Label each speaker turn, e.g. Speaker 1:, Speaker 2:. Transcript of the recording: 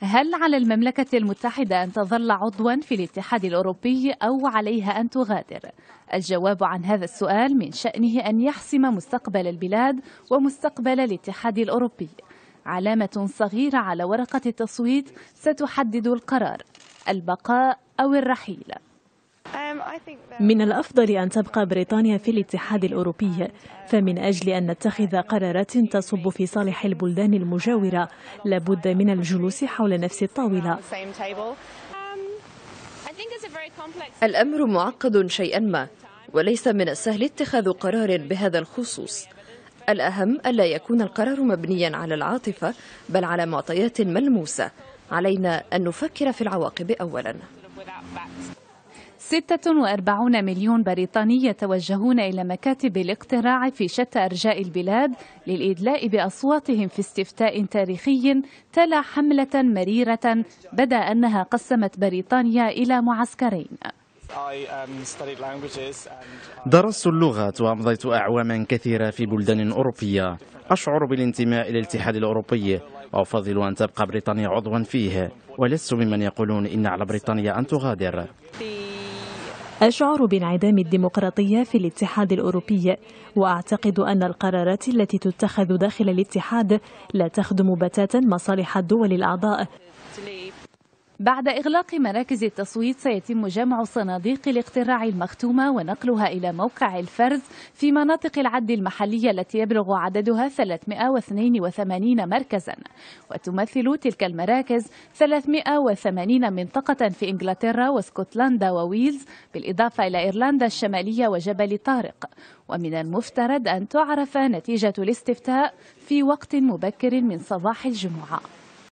Speaker 1: هل على المملكة المتحدة أن تظل عضوا في الاتحاد الأوروبي أو عليها أن تغادر؟ الجواب عن هذا السؤال من شأنه أن يحسم مستقبل البلاد ومستقبل الاتحاد الأوروبي علامة صغيرة على ورقة التصويت ستحدد القرار البقاء أو الرحيل
Speaker 2: من الأفضل أن تبقى بريطانيا في الاتحاد الأوروبي فمن أجل أن نتخذ قرارات تصب في صالح البلدان المجاورة
Speaker 3: لابد من الجلوس حول نفس الطاولة الأمر معقد شيئا ما وليس من السهل اتخاذ قرار بهذا الخصوص الأهم ألا يكون القرار مبنيا على العاطفة بل على معطيات ملموسة علينا أن نفكر في العواقب أولا
Speaker 1: 46 مليون بريطاني يتوجهون إلى مكاتب الاقتراع في شتى أرجاء البلاد للإدلاء بأصواتهم في استفتاء تاريخي تلا حملة مريرة بدا أنها قسمت بريطانيا إلى معسكرين
Speaker 3: درست اللغات وأمضيت أعواما كثيرة في بلدان أوروبية أشعر بالانتماء إلى الاتحاد الأوروبي وأفضل أن تبقى بريطانيا عضوا فيه ولست ممن يقولون إن على بريطانيا أن تغادر
Speaker 2: أشعر بانعدام الديمقراطية في الاتحاد الأوروبي وأعتقد أن القرارات التي تتخذ داخل الاتحاد لا تخدم بتاتا مصالح الدول الأعضاء
Speaker 1: بعد إغلاق مراكز التصويت سيتم جمع صناديق الاقتراع المختومة ونقلها إلى موقع الفرز في مناطق العد المحلية التي يبلغ عددها 382 مركزا وتمثل تلك المراكز 380 منطقة في إنجلترا واسكتلندا وويلز بالإضافة إلى إيرلندا الشمالية وجبل طارق ومن المفترض أن تعرف نتيجة الاستفتاء في وقت مبكر من صباح الجمعة